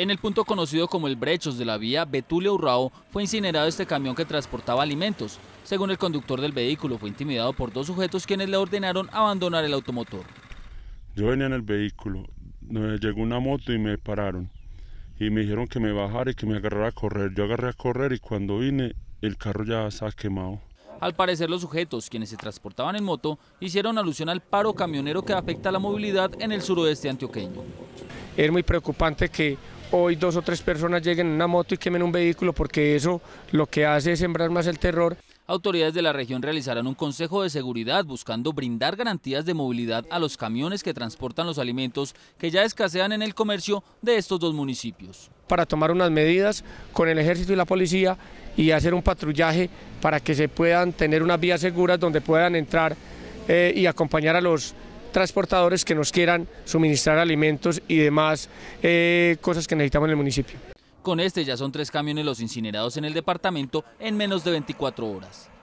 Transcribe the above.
En el punto conocido como el Brechos de la vía Betulio Urrao fue incinerado este camión que transportaba alimentos. Según el conductor del vehículo, fue intimidado por dos sujetos quienes le ordenaron abandonar el automotor. Yo venía en el vehículo, llegó una moto y me pararon. Y me dijeron que me bajara y que me agarrara a correr. Yo agarré a correr y cuando vine el carro ya ha quemado. Al parecer los sujetos, quienes se transportaban en moto, hicieron alusión al paro camionero que afecta la movilidad en el suroeste antioqueño. Es muy preocupante que hoy dos o tres personas lleguen en una moto y quemen un vehículo porque eso lo que hace es sembrar más el terror. Autoridades de la región realizarán un consejo de seguridad buscando brindar garantías de movilidad a los camiones que transportan los alimentos que ya escasean en el comercio de estos dos municipios. Para tomar unas medidas con el ejército y la policía y hacer un patrullaje para que se puedan tener unas vías seguras donde puedan entrar eh, y acompañar a los transportadores que nos quieran suministrar alimentos y demás eh, cosas que necesitamos en el municipio. Con este ya son tres camiones los incinerados en el departamento en menos de 24 horas.